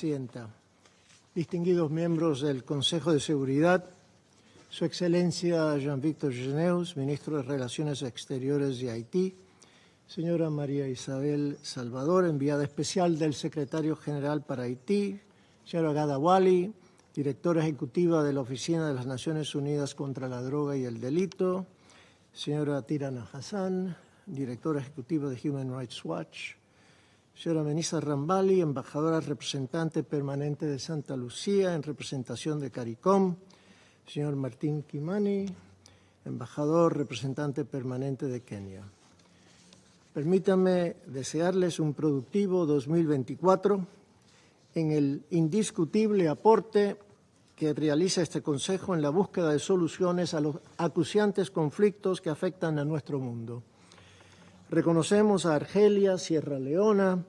Presidenta, distinguidos miembros del Consejo de Seguridad, Su Excelencia Jean-Victor Geneus, Ministro de Relaciones Exteriores de Haití, Señora María Isabel Salvador, enviada especial del Secretario General para Haití, señora Gada Wally, directora ejecutiva de la Oficina de las Naciones Unidas contra la Droga y el Delito, señora Tirana Hassan, directora ejecutiva de Human Rights Watch, Señora Menisa Rambali, embajadora representante permanente de Santa Lucía en representación de CARICOM. Señor Martín Kimani, embajador representante permanente de Kenia. Permítanme desearles un productivo 2024 en el indiscutible aporte que realiza este Consejo en la búsqueda de soluciones a los acuciantes conflictos que afectan a nuestro mundo. Reconocemos a Argelia, Sierra Leona,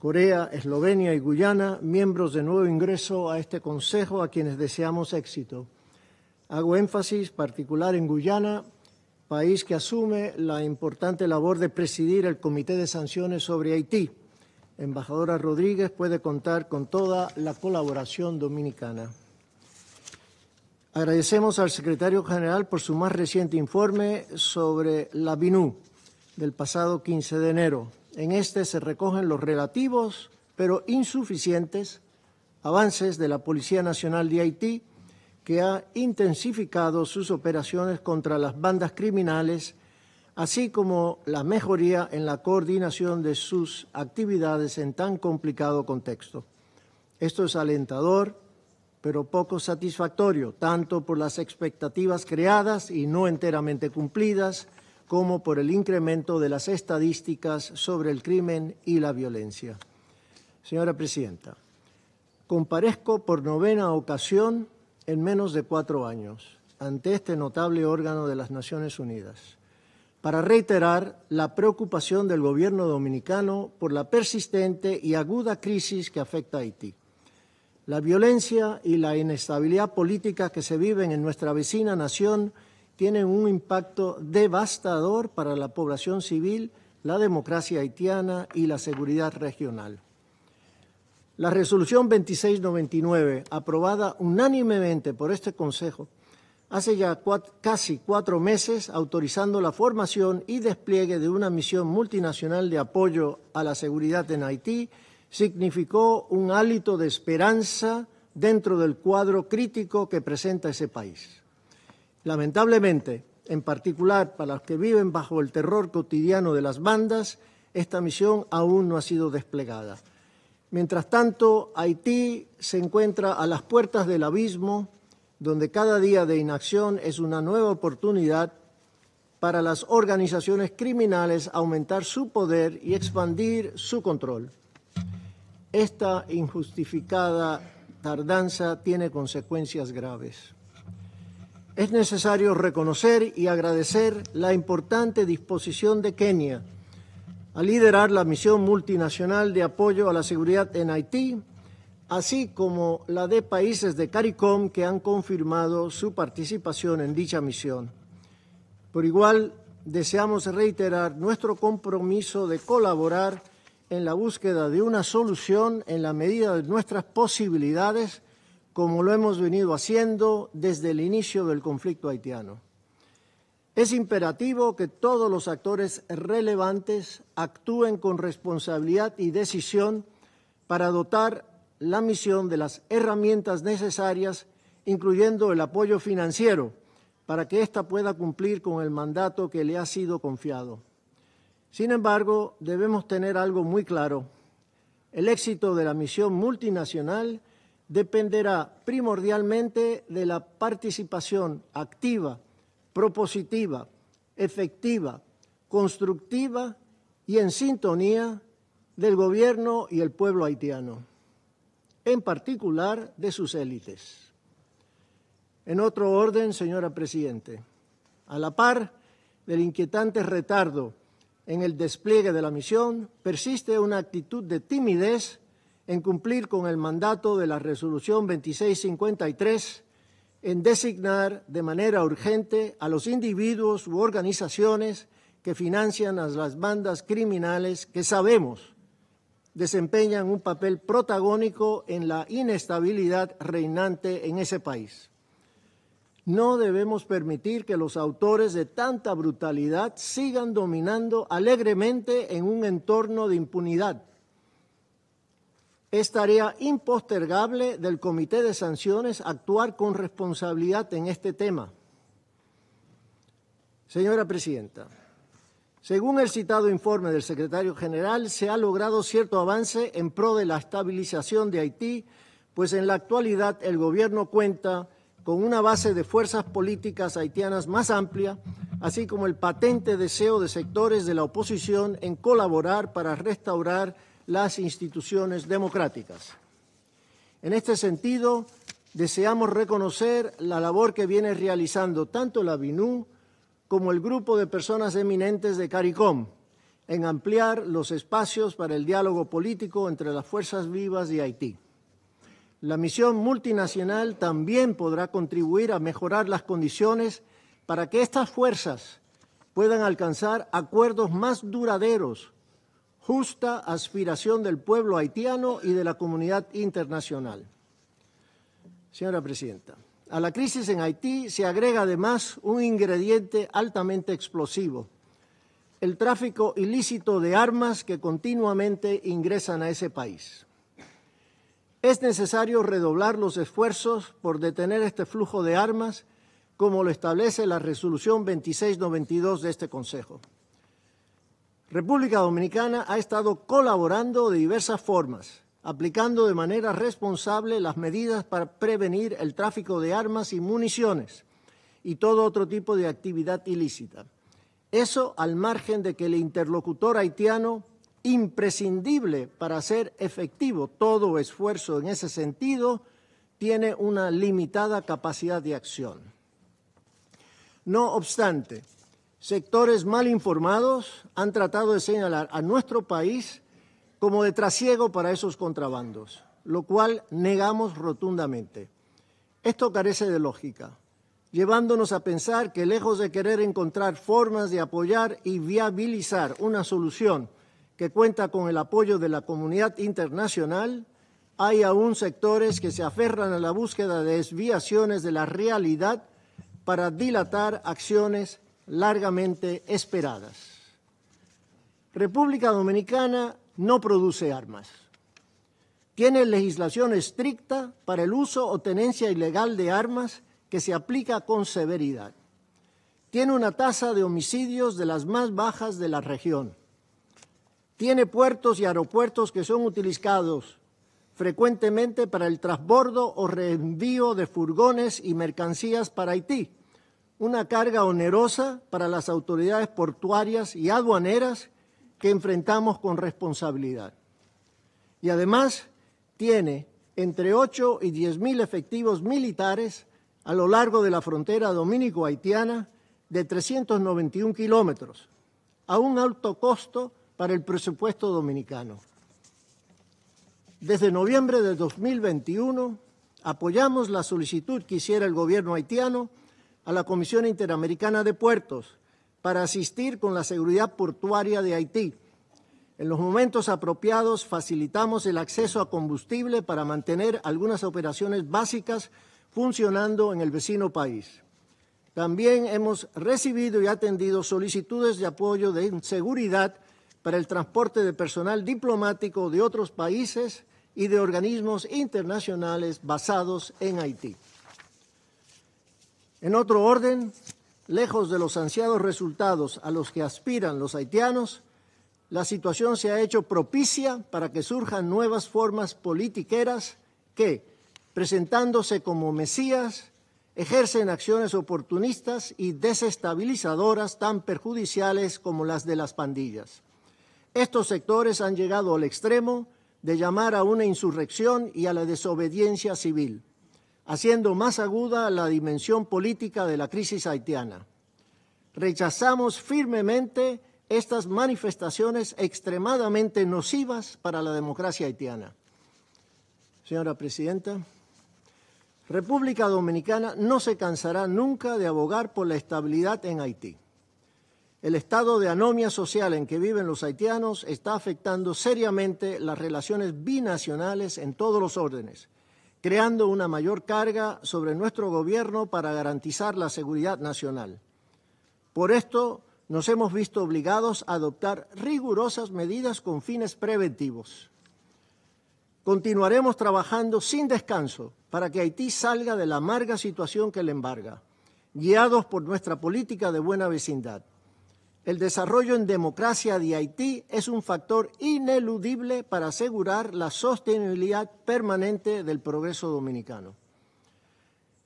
Corea, Eslovenia y Guyana, miembros de nuevo ingreso a este Consejo a quienes deseamos éxito. Hago énfasis particular en Guyana, país que asume la importante labor de presidir el Comité de Sanciones sobre Haití. Embajadora Rodríguez puede contar con toda la colaboración dominicana. Agradecemos al secretario general por su más reciente informe sobre la BINU, del pasado 15 de enero. En este se recogen los relativos, pero insuficientes, avances de la Policía Nacional de Haití, que ha intensificado sus operaciones contra las bandas criminales, así como la mejoría en la coordinación de sus actividades en tan complicado contexto. Esto es alentador, pero poco satisfactorio, tanto por las expectativas creadas y no enteramente cumplidas, como por el incremento de las estadísticas sobre el crimen y la violencia. Señora Presidenta, comparezco por novena ocasión en menos de cuatro años ante este notable órgano de las Naciones Unidas para reiterar la preocupación del gobierno dominicano por la persistente y aguda crisis que afecta a Haití. La violencia y la inestabilidad política que se viven en nuestra vecina nación tienen un impacto devastador para la población civil, la democracia haitiana y la seguridad regional. La resolución 2699, aprobada unánimemente por este Consejo, hace ya casi cuatro meses autorizando la formación y despliegue de una misión multinacional de apoyo a la seguridad en Haití, significó un hálito de esperanza dentro del cuadro crítico que presenta ese país. Lamentablemente, en particular para los que viven bajo el terror cotidiano de las bandas, esta misión aún no ha sido desplegada. Mientras tanto, Haití se encuentra a las puertas del abismo, donde cada día de inacción es una nueva oportunidad para las organizaciones criminales aumentar su poder y expandir su control. Esta injustificada tardanza tiene consecuencias graves es necesario reconocer y agradecer la importante disposición de Kenia a liderar la misión multinacional de apoyo a la seguridad en Haití, así como la de países de CARICOM que han confirmado su participación en dicha misión. Por igual, deseamos reiterar nuestro compromiso de colaborar en la búsqueda de una solución en la medida de nuestras posibilidades como lo hemos venido haciendo desde el inicio del conflicto haitiano. Es imperativo que todos los actores relevantes actúen con responsabilidad y decisión para dotar la misión de las herramientas necesarias, incluyendo el apoyo financiero, para que ésta pueda cumplir con el mandato que le ha sido confiado. Sin embargo, debemos tener algo muy claro. El éxito de la misión multinacional dependerá primordialmente de la participación activa, propositiva, efectiva, constructiva y en sintonía del gobierno y el pueblo haitiano, en particular de sus élites. En otro orden, señora Presidente, a la par del inquietante retardo en el despliegue de la misión, persiste una actitud de timidez en cumplir con el mandato de la resolución 2653 en designar de manera urgente a los individuos u organizaciones que financian a las bandas criminales que sabemos desempeñan un papel protagónico en la inestabilidad reinante en ese país. No debemos permitir que los autores de tanta brutalidad sigan dominando alegremente en un entorno de impunidad es tarea impostergable del Comité de Sanciones actuar con responsabilidad en este tema. Señora Presidenta, según el citado informe del secretario general, se ha logrado cierto avance en pro de la estabilización de Haití, pues en la actualidad el Gobierno cuenta con una base de fuerzas políticas haitianas más amplia, así como el patente deseo de sectores de la oposición en colaborar para restaurar las instituciones democráticas. En este sentido, deseamos reconocer la labor que viene realizando tanto la BINU como el grupo de personas eminentes de CARICOM en ampliar los espacios para el diálogo político entre las fuerzas vivas de Haití. La misión multinacional también podrá contribuir a mejorar las condiciones para que estas fuerzas puedan alcanzar acuerdos más duraderos justa aspiración del pueblo haitiano y de la comunidad internacional. Señora Presidenta, a la crisis en Haití se agrega además un ingrediente altamente explosivo, el tráfico ilícito de armas que continuamente ingresan a ese país. Es necesario redoblar los esfuerzos por detener este flujo de armas, como lo establece la resolución 2692 de este Consejo. República Dominicana ha estado colaborando de diversas formas, aplicando de manera responsable las medidas para prevenir el tráfico de armas y municiones y todo otro tipo de actividad ilícita. Eso al margen de que el interlocutor haitiano, imprescindible para hacer efectivo todo esfuerzo en ese sentido, tiene una limitada capacidad de acción. No obstante, sectores mal informados han tratado de señalar a nuestro país como de trasiego para esos contrabandos, lo cual negamos rotundamente. Esto carece de lógica, llevándonos a pensar que lejos de querer encontrar formas de apoyar y viabilizar una solución que cuenta con el apoyo de la comunidad internacional, hay aún sectores que se aferran a la búsqueda de desviaciones de la realidad para dilatar acciones largamente esperadas. República Dominicana no produce armas. Tiene legislación estricta para el uso o tenencia ilegal de armas que se aplica con severidad. Tiene una tasa de homicidios de las más bajas de la región. Tiene puertos y aeropuertos que son utilizados frecuentemente para el transbordo o reenvío de furgones y mercancías para Haití una carga onerosa para las autoridades portuarias y aduaneras que enfrentamos con responsabilidad. Y además tiene entre ocho y diez mil efectivos militares a lo largo de la frontera dominico-haitiana de 391 kilómetros, a un alto costo para el presupuesto dominicano. Desde noviembre de 2021 apoyamos la solicitud que hiciera el gobierno haitiano a la Comisión Interamericana de Puertos para asistir con la seguridad portuaria de Haití. En los momentos apropiados facilitamos el acceso a combustible para mantener algunas operaciones básicas funcionando en el vecino país. También hemos recibido y atendido solicitudes de apoyo de seguridad para el transporte de personal diplomático de otros países y de organismos internacionales basados en Haití. En otro orden, lejos de los ansiados resultados a los que aspiran los haitianos, la situación se ha hecho propicia para que surjan nuevas formas politiqueras que, presentándose como mesías, ejercen acciones oportunistas y desestabilizadoras tan perjudiciales como las de las pandillas. Estos sectores han llegado al extremo de llamar a una insurrección y a la desobediencia civil haciendo más aguda la dimensión política de la crisis haitiana. Rechazamos firmemente estas manifestaciones extremadamente nocivas para la democracia haitiana. Señora Presidenta, República Dominicana no se cansará nunca de abogar por la estabilidad en Haití. El estado de anomia social en que viven los haitianos está afectando seriamente las relaciones binacionales en todos los órdenes, creando una mayor carga sobre nuestro gobierno para garantizar la seguridad nacional. Por esto, nos hemos visto obligados a adoptar rigurosas medidas con fines preventivos. Continuaremos trabajando sin descanso para que Haití salga de la amarga situación que le embarga, guiados por nuestra política de buena vecindad. El desarrollo en democracia de Haití es un factor ineludible para asegurar la sostenibilidad permanente del progreso dominicano.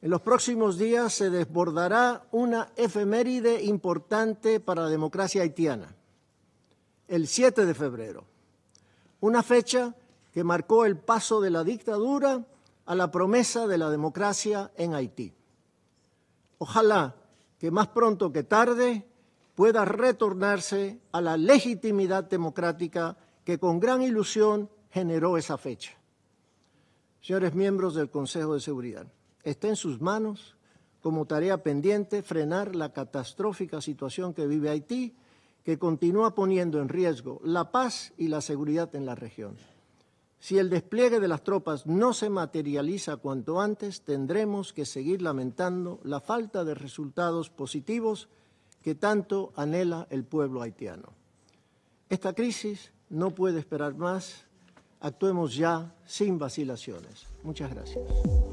En los próximos días se desbordará una efeméride importante para la democracia haitiana, el 7 de febrero, una fecha que marcó el paso de la dictadura a la promesa de la democracia en Haití. Ojalá que más pronto que tarde pueda retornarse a la legitimidad democrática que con gran ilusión generó esa fecha. Señores miembros del Consejo de Seguridad, está en sus manos como tarea pendiente frenar la catastrófica situación que vive Haití, que continúa poniendo en riesgo la paz y la seguridad en la región. Si el despliegue de las tropas no se materializa cuanto antes, tendremos que seguir lamentando la falta de resultados positivos que tanto anhela el pueblo haitiano. Esta crisis no puede esperar más. Actuemos ya sin vacilaciones. Muchas gracias.